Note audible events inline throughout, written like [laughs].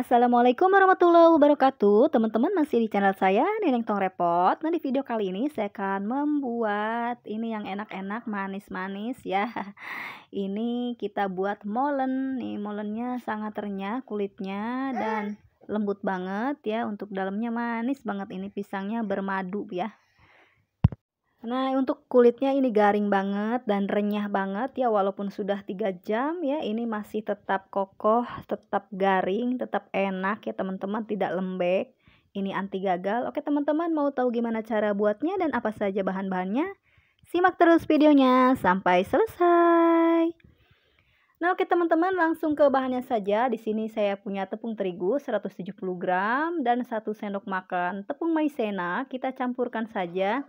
Assalamualaikum warahmatullahi wabarakatuh Teman-teman masih di channel saya Neneng Tong Repot Nah di video kali ini saya akan membuat Ini yang enak-enak manis-manis ya [laughs] Ini kita buat molen Nih molennya sangat renyah kulitnya Dan lembut banget ya Untuk dalamnya manis banget Ini pisangnya bermadu ya Nah, untuk kulitnya ini garing banget dan renyah banget ya walaupun sudah 3 jam ya ini masih tetap kokoh, tetap garing, tetap enak ya teman-teman, tidak lembek. Ini anti gagal. Oke, teman-teman mau tahu gimana cara buatnya dan apa saja bahan-bahannya? Simak terus videonya sampai selesai. Nah, oke teman-teman, langsung ke bahannya saja. Di sini saya punya tepung terigu 170 gram dan 1 sendok makan tepung maizena. Kita campurkan saja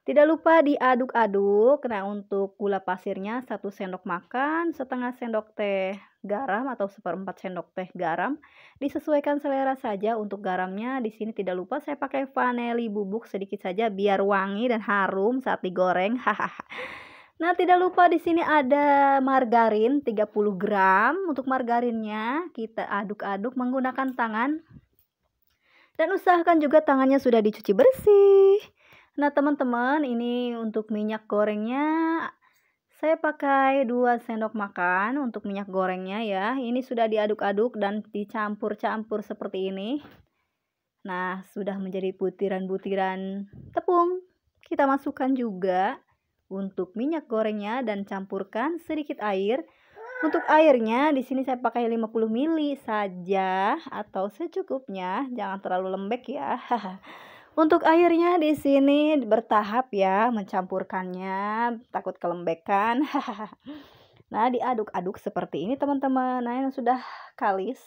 tidak lupa diaduk-aduk. Nah, untuk gula pasirnya 1 sendok makan, setengah sendok teh garam atau seperempat sendok teh garam. Disesuaikan selera saja untuk garamnya. Di sini tidak lupa saya pakai vanili bubuk sedikit saja biar wangi dan harum saat digoreng. nah, tidak lupa di sini ada margarin 30 gram. Untuk margarinnya kita aduk-aduk menggunakan tangan. Dan usahakan juga tangannya sudah dicuci bersih. Nah teman-teman ini untuk minyak gorengnya saya pakai 2 sendok makan untuk minyak gorengnya ya. Ini sudah diaduk-aduk dan dicampur-campur seperti ini. Nah, sudah menjadi butiran-butiran tepung. Kita masukkan juga untuk minyak gorengnya dan campurkan sedikit air. Untuk airnya di sini saya pakai 50 ml saja atau secukupnya, jangan terlalu lembek ya. [laughs] Untuk airnya di sini bertahap ya mencampurkannya, takut kelembekan. [laughs] nah, diaduk-aduk seperti ini teman-teman. Nah, yang sudah kalis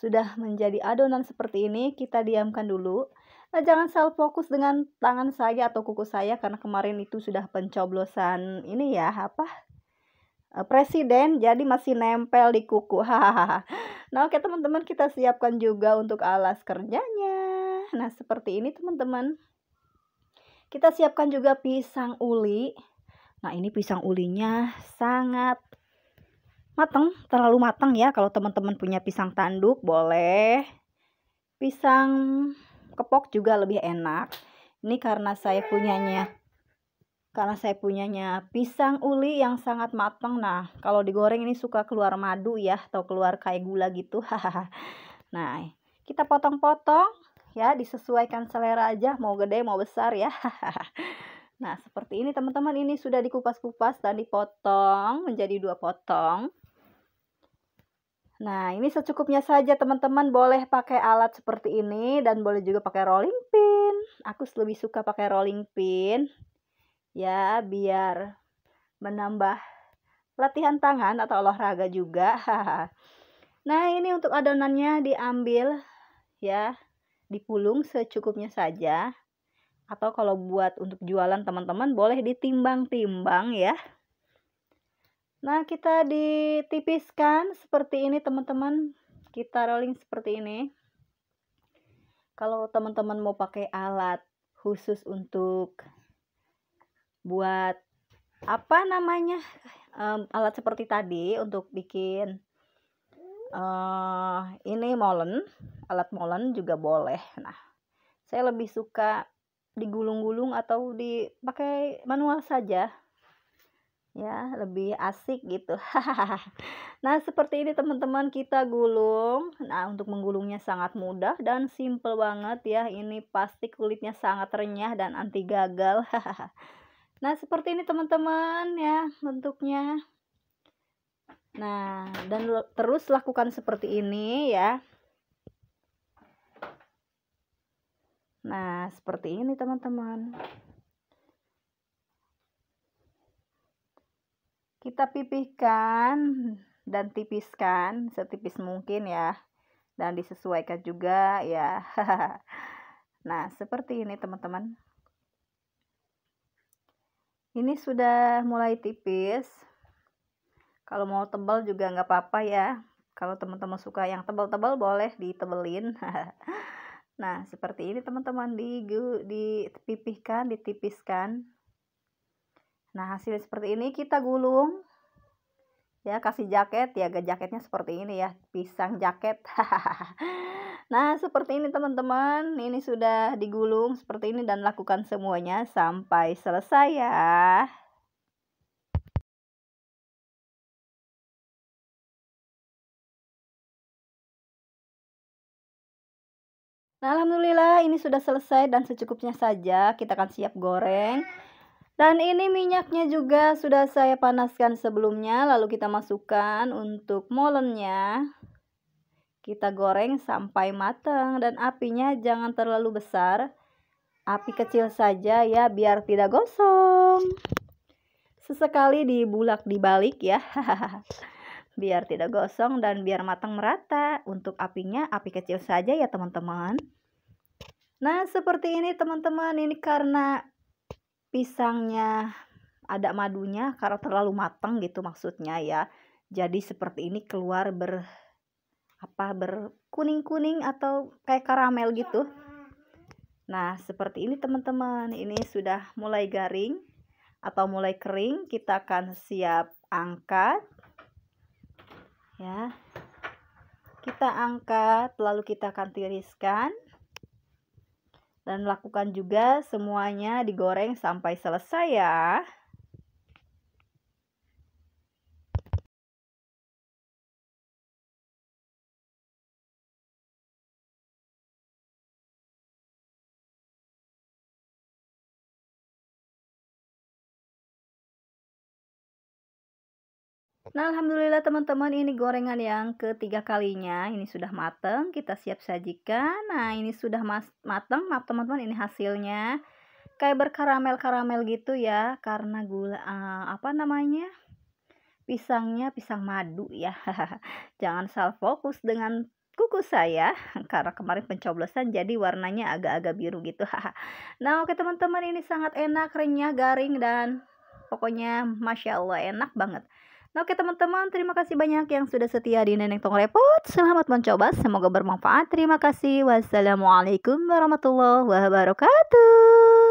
sudah menjadi adonan seperti ini, kita diamkan dulu. Nah, jangan sel fokus dengan tangan saya atau kuku saya karena kemarin itu sudah pencoblosan ini ya, apa? Eh, presiden jadi masih nempel di kuku. Hahaha. [laughs] nah, oke teman-teman kita siapkan juga untuk alas kerjanya. Nah, seperti ini teman-teman. Kita siapkan juga pisang uli. Nah, ini pisang ulinya sangat matang, terlalu matang ya. Kalau teman-teman punya pisang tanduk boleh. Pisang kepok juga lebih enak. Ini karena saya punyanya karena saya punyanya pisang uli yang sangat matang nah kalau digoreng ini suka keluar madu ya atau keluar kayak gula gitu [laughs] nah kita potong-potong ya disesuaikan selera aja mau gede mau besar ya [laughs] nah seperti ini teman-teman ini sudah dikupas-kupas dan dipotong menjadi dua potong nah ini secukupnya saja teman-teman boleh pakai alat seperti ini dan boleh juga pakai rolling pin aku lebih suka pakai rolling pin ya biar menambah latihan tangan atau olahraga juga [laughs] nah ini untuk adonannya diambil ya dipulung secukupnya saja. Atau kalau buat untuk jualan teman-teman boleh ditimbang-timbang ya. Nah, kita ditipiskan seperti ini teman-teman. Kita rolling seperti ini. Kalau teman-teman mau pakai alat khusus untuk buat apa namanya um, alat seperti tadi untuk bikin uh, ini molen, alat molen juga boleh. Nah, saya lebih suka digulung-gulung atau dipakai manual saja. Ya, lebih asik gitu. [laughs] nah, seperti ini teman-teman kita gulung. Nah, untuk menggulungnya sangat mudah dan simple banget ya. Ini pasti kulitnya sangat renyah dan anti gagal. [laughs] nah, seperti ini teman-teman ya bentuknya. Nah, dan terus lakukan seperti ini ya. Nah, seperti ini teman-teman. Kita pipihkan dan tipiskan setipis mungkin ya. Dan disesuaikan juga ya. [laughs] nah, seperti ini teman-teman. Ini sudah mulai tipis kalau mau tebal juga nggak apa-apa ya kalau teman-teman suka yang tebal-tebal boleh ditebelin [laughs] nah seperti ini teman-teman di dipipihkan ditipiskan nah hasilnya seperti ini kita gulung ya kasih jaket ya jaketnya seperti ini ya pisang jaket [laughs] nah seperti ini teman-teman ini sudah digulung seperti ini dan lakukan semuanya sampai selesai ya Nah, alhamdulillah ini sudah selesai dan secukupnya saja. Kita akan siap goreng. Dan ini minyaknya juga sudah saya panaskan sebelumnya, lalu kita masukkan untuk molennya. Kita goreng sampai matang dan apinya jangan terlalu besar. Api kecil saja ya biar tidak gosong. Sesekali dibulak dibalik ya. [laughs] biar tidak gosong dan biar matang merata. Untuk apinya api kecil saja ya teman-teman. Nah, seperti ini teman-teman. Ini karena pisangnya ada madunya karena terlalu matang gitu maksudnya ya. Jadi seperti ini keluar ber apa berkuning-kuning atau kayak karamel gitu. Nah, seperti ini teman-teman. Ini sudah mulai garing atau mulai kering, kita akan siap angkat. Ya. Kita angkat lalu kita akan tiriskan. Dan lakukan juga semuanya digoreng sampai selesai ya. Nah, alhamdulillah teman-teman ini gorengan yang ketiga kalinya. Ini sudah mateng, kita siap sajikan. Nah, ini sudah mateng. Maaf teman-teman, ini hasilnya kayak berkaramel-karamel gitu ya karena gula uh, apa namanya? pisangnya pisang madu ya. [laughs] Jangan salah fokus dengan kuku saya [laughs] karena kemarin pencoblosan jadi warnanya agak agak biru gitu. [laughs] nah, oke teman-teman ini sangat enak, renyah, garing dan pokoknya masya Allah enak banget. Oke teman-teman, terima kasih banyak yang sudah setia di Neneng Tong Repot. Selamat mencoba, semoga bermanfaat. Terima kasih. Wassalamualaikum warahmatullahi wabarakatuh.